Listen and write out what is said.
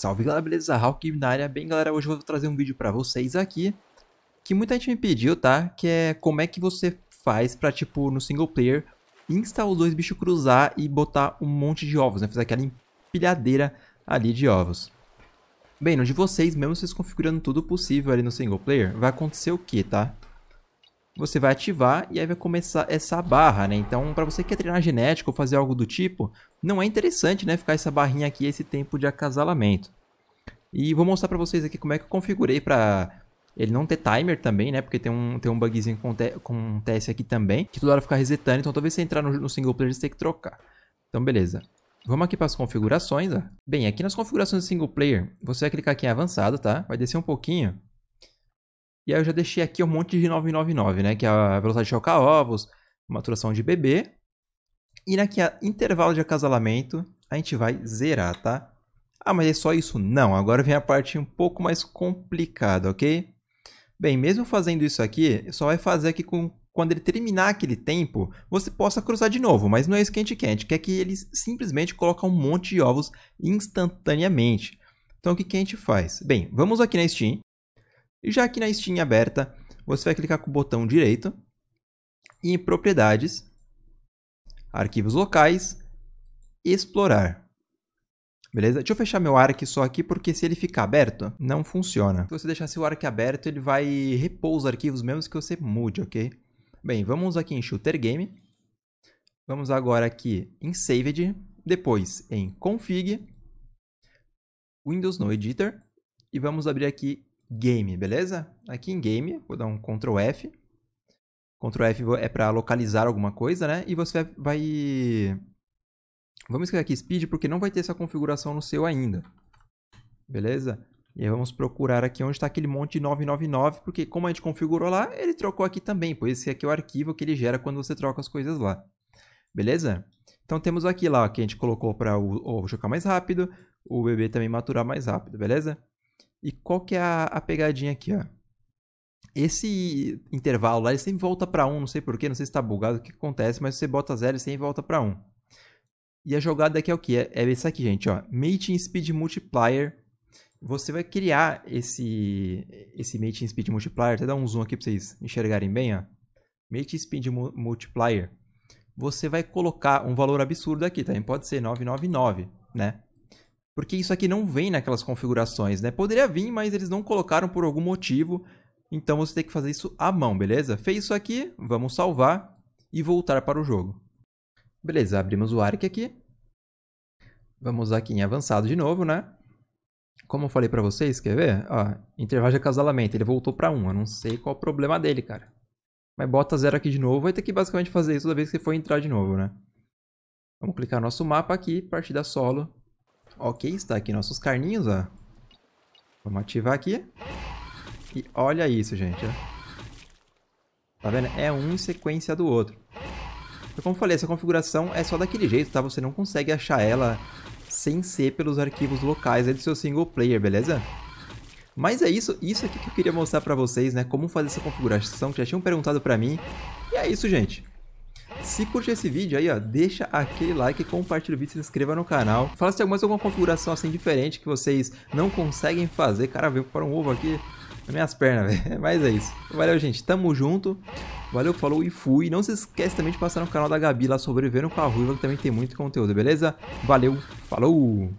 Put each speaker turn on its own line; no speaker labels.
Salve galera, beleza? Hawk na área. Bem galera, hoje eu vou trazer um vídeo para vocês aqui que muita gente me pediu, tá? Que é como é que você faz para tipo, no single player, instalar os dois bichos cruzar e botar um monte de ovos, né? Fazer aquela empilhadeira ali de ovos. Bem, no de vocês, mesmo vocês configurando tudo possível ali no single player, vai acontecer o que, tá? você vai ativar e aí vai começar essa barra, né? Então, para você que quer treinar genética ou fazer algo do tipo, não é interessante, né, ficar essa barrinha aqui esse tempo de acasalamento. E vou mostrar para vocês aqui como é que eu configurei para ele não ter timer também, né? Porque tem um, tem um bugzinho que acontece aqui também, que toda hora fica resetando. Então, talvez você entrar no, no single player, você tem que trocar. Então, beleza. Vamos aqui para as configurações, ó. Bem, aqui nas configurações do single player, você vai clicar aqui em avançado, tá? Vai descer um pouquinho e aí eu já deixei aqui um monte de 999, né? Que é a velocidade de chocar ovos, maturação de bebê. E naquele intervalo de acasalamento, a gente vai zerar, tá? Ah, mas é só isso? Não, agora vem a parte um pouco mais complicada, ok? Bem, mesmo fazendo isso aqui, só vai fazer aqui com quando ele terminar aquele tempo, você possa cruzar de novo, mas não é isso que a gente quer. A gente quer que eles simplesmente colocam um monte de ovos instantaneamente. Então, o que, que a gente faz? Bem, vamos aqui na Steam, e já aqui na Steam aberta, você vai clicar com o botão direito e em propriedades, arquivos locais, explorar. Beleza? Deixa eu fechar meu ARC só aqui, porque se ele ficar aberto, não funciona. Se você deixar seu ARC aberto, ele vai repor os arquivos mesmo que você mude, ok? Bem, vamos aqui em Shooter Game. Vamos agora aqui em Saved, depois em Config, Windows no Editor, e vamos abrir aqui game, beleza? Aqui em game, vou dar um Ctrl F. Ctrl F é para localizar alguma coisa, né? E você vai... Vamos escrever aqui speed porque não vai ter essa configuração no seu ainda. Beleza? E aí vamos procurar aqui onde está aquele monte de 999, porque como a gente configurou lá, ele trocou aqui também, pois esse aqui é o arquivo que ele gera quando você troca as coisas lá. Beleza? Então temos aqui lá ó, que a gente colocou para o jogar chocar mais rápido, o bebê também maturar mais rápido, beleza? E qual que é a, a pegadinha aqui, ó? Esse intervalo lá, ele sempre volta para 1, um, não sei porquê, não sei se está bugado, o que acontece, mas você bota 0 e sempre volta para 1. Um. E a jogada aqui é o que? É, é aqui, gente, ó. Mating Speed Multiplier. Você vai criar esse, esse Mating Speed Multiplier. Até dar um zoom aqui para vocês enxergarem bem, ó. Mating Speed Multiplier. Você vai colocar um valor absurdo aqui, tá? Pode ser 999, né? porque isso aqui não vem naquelas configurações, né? Poderia vir, mas eles não colocaram por algum motivo, então você tem que fazer isso à mão, beleza? Fez isso aqui, vamos salvar e voltar para o jogo. Beleza, abrimos o ARC aqui. Vamos aqui em avançado de novo, né? Como eu falei para vocês, quer ver? Ó, intervalo de acasalamento, ele voltou para 1, eu não sei qual é o problema dele, cara. Mas bota zero aqui de novo, vai ter que basicamente fazer isso toda vez que você for entrar de novo, né? Vamos clicar no nosso mapa aqui, partida solo, Ok, está aqui nossos carninhos, ó. Vamos ativar aqui. E olha isso, gente. Ó. Tá vendo? É um em sequência do outro. Então, como eu falei, essa configuração é só daquele jeito, tá? Você não consegue achar ela sem ser pelos arquivos locais do seu single player, beleza? Mas é isso, isso aqui que eu queria mostrar pra vocês, né? Como fazer essa configuração, que já tinham perguntado pra mim. E é isso, gente. Se curtiu esse vídeo aí, ó, deixa aquele like, compartilha o vídeo, se inscreva no canal. Fala se tem mais alguma configuração assim diferente que vocês não conseguem fazer. Cara, veio para um ovo aqui nas minhas pernas, velho. Mas é isso. Valeu, gente. Tamo junto. Valeu, falou e fui. Não se esquece também de passar no canal da Gabi lá, sobrevivendo com a Ruiva, que também tem muito conteúdo, beleza? Valeu, falou!